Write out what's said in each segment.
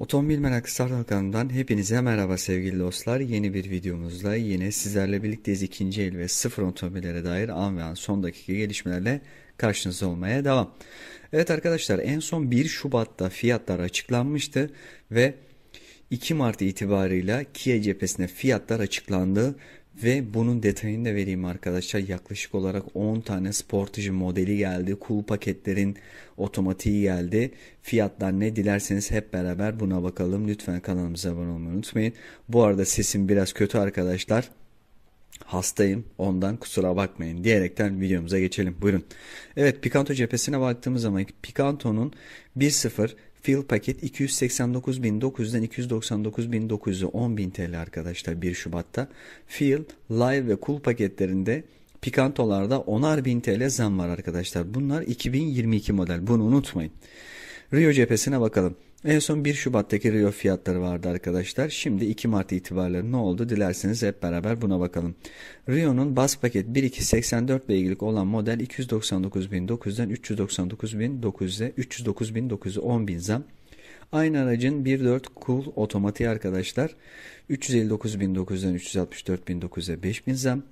Otomobil Meraklısı Hakan'dan hepinize merhaba sevgili dostlar. Yeni bir videomuzla yine sizlerle birlikteyiz. ikinci el ve sıfır otomobillere dair an ve an son dakika gelişmelerle karşınızda olmaya devam. Evet arkadaşlar en son 1 Şubat'ta fiyatlar açıklanmıştı ve 2 Mart itibarıyla Kia cephesine fiyatlar açıklandı ve bunun detayını da vereyim arkadaşlar. Yaklaşık olarak 10 tane sportici modeli geldi. Cool paketlerin otomatiği geldi. Fiyatlar ne dilerseniz hep beraber buna bakalım. Lütfen kanalımıza abone olmayı unutmayın. Bu arada sesim biraz kötü arkadaşlar hastayım ondan kusura bakmayın diyerekten videomuza geçelim. Buyurun. Evet Picanto cephesine baktığımız zaman Picanto'nun 1 Fiil paket 289.900'den 299.900'e TL arkadaşlar 1 Şubat'ta. Fiil, Live ve Cool paketlerinde Picantolarda 10'ar 1000 TL zam var arkadaşlar. Bunlar 2022 model. Bunu unutmayın. Rio cephesine bakalım. En son 1 Şubat'taki Rio fiyatları vardı arkadaşlar. Şimdi 2 Mart itibariyle ne oldu? Dilerseniz hep beraber buna bakalım. Rio'nun bas paket 1284 ile ilgili olan model 299.900'den 399.900'e 309.900'e 10.000 zam. Aynı aracın 1.4 cool otomatiği arkadaşlar 359.900'den 364.900'e 5.000 zam.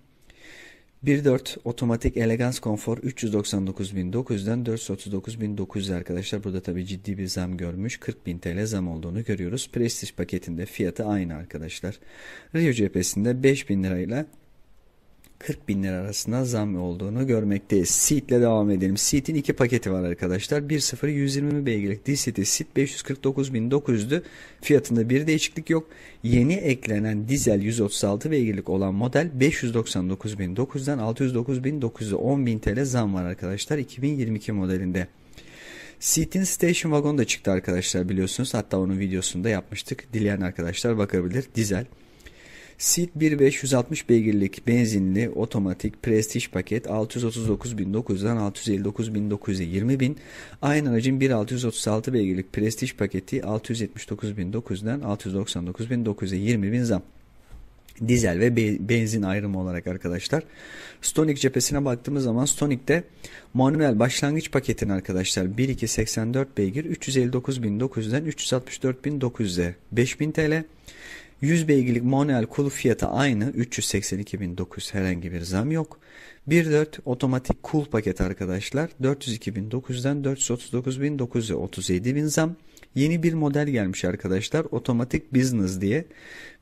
1.4 otomatik elegans konfor 399.900'den 439.900 arkadaşlar. Burada tabi ciddi bir zam görmüş. 40.000 TL zam olduğunu görüyoruz. Prestige paketinde fiyatı aynı arkadaşlar. Rio cephesinde 5.000 lirayla 40 bin lira arasında zam olduğunu görmekteyiz. ile devam edelim. Seat'in iki paketi var arkadaşlar. 1.0 120 beygirlik DCT Seat 549.900'dü. Fiyatında bir değişiklik yok. Yeni eklenen dizel 136 beygirlik olan model 599.900'den 609.900'e 10.000 TL zam var arkadaşlar 2022 modelinde. Seat'in Station Wagon da çıktı arkadaşlar biliyorsunuz. Hatta onun videosunu da yapmıştık. Dileyen arkadaşlar bakabilir. Dizel. Seat 1.5 beygirlik benzinli otomatik Prestige paket 639.900'dan 659.920.000. Aynı aracın 1.636 beygirlik Prestige paketi 679.900'dan 699.920.000 zam dizel ve benzin ayrımı olarak arkadaşlar. Stonic cephesine baktığımız zaman Stonic'te manuel başlangıç paketin arkadaşlar 1.284 beygir 359.900'den 364.900'e 5000 TL. 100 beygirlik manuel kulu fiyatı aynı 382.900 herhangi bir zam yok. 1.4 otomatik kul paket arkadaşlar 402.900'den 439.900'e 37.000 zam. Yeni bir model gelmiş arkadaşlar otomatik business diye.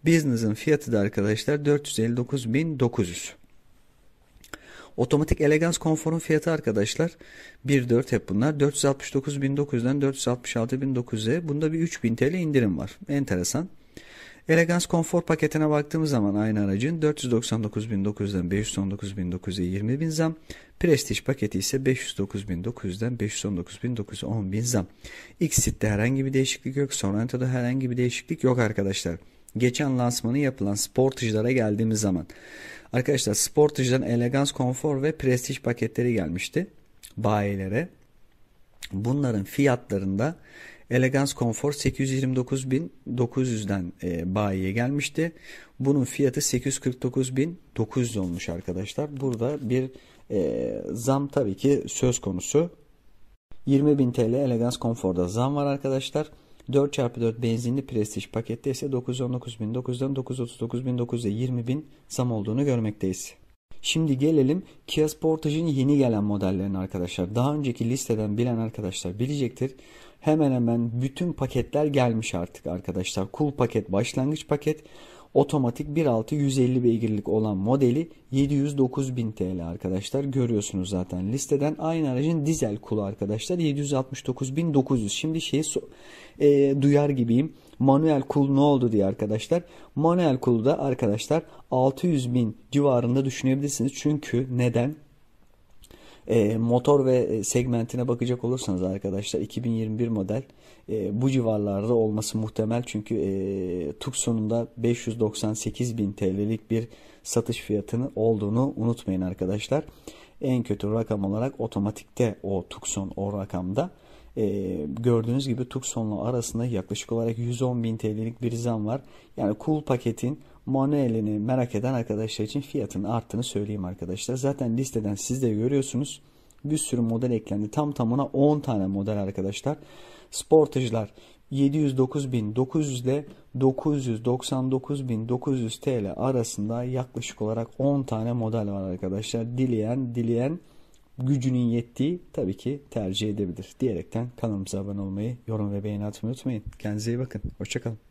Business'ın fiyatı da arkadaşlar 459.900. Otomatik elegans konforun fiyatı arkadaşlar 1.4 hep bunlar 469.900'den 466.900'e bunda bir 3000 TL indirim var. Enteresan. Elegans konfor paketine baktığımız zaman aynı aracın 499.900'den 519.900'e 20.000 zam. Prestige paketi ise 509.900'den 519.900'e 10.000 zam. Xit'te herhangi bir değişiklik yok. Sorrento'da herhangi bir değişiklik yok arkadaşlar. Geçen lansmanı yapılan Sportage'lara geldiğimiz zaman. Arkadaşlar Sportage'dan Elegans konfor ve Prestige paketleri gelmişti bayilere bunların fiyatlarında Elegance Comfort 829.900'den e, bayiye gelmişti. Bunun fiyatı 849.900 olmuş arkadaşlar. Burada bir e, zam tabii ki söz konusu. 20.000 TL Elegance Comfort'da zam var arkadaşlar. 4x4 benzinli Prestige pakette ise 919.900'dan 939.900'e 20.000 zam olduğunu görmekteyiz. Şimdi gelelim Kia Sportage'in yeni gelen modellerine arkadaşlar. Daha önceki listeden bilen arkadaşlar bilecektir. Hemen hemen bütün paketler gelmiş artık arkadaşlar. Cool paket, başlangıç paket, Otomatik 1.6 150 beygirlik olan modeli 709.000 TL arkadaşlar. Görüyorsunuz zaten listeden. Aynı aracın dizel kulu arkadaşlar 769.900. Şimdi şeyi so e, duyar gibiyim. Manuel kul ne oldu diye arkadaşlar. Manuel kulu da arkadaşlar 600.000 civarında düşünebilirsiniz. Çünkü neden? E, motor ve e, segmentine bakacak olursanız arkadaşlar 2021 model e, bu civarlarda olması muhtemel. Çünkü e, Tucson'un da 598 bin TL'lik bir satış fiyatını olduğunu unutmayın arkadaşlar. En kötü rakam olarak otomatikte o Tucson o rakamda. E, gördüğünüz gibi Tucson'la arasında yaklaşık olarak 110 bin TL'lik bir zam var. Yani cool paketin Manuel'ini merak eden arkadaşlar için fiyatın arttığını söyleyeyim arkadaşlar. Zaten listeden siz de görüyorsunuz. Bir sürü model eklendi. Tam tamına 10 tane model arkadaşlar. Sportajlar 709.900 ile 999.900 TL arasında yaklaşık olarak 10 tane model var arkadaşlar. Dileyen dileyen gücünün yettiği tabii ki tercih edebilir diyerekten kanalımıza abone olmayı, yorum ve beğeni atmayı unutmayın. Kendinize iyi bakın. Hoşçakalın.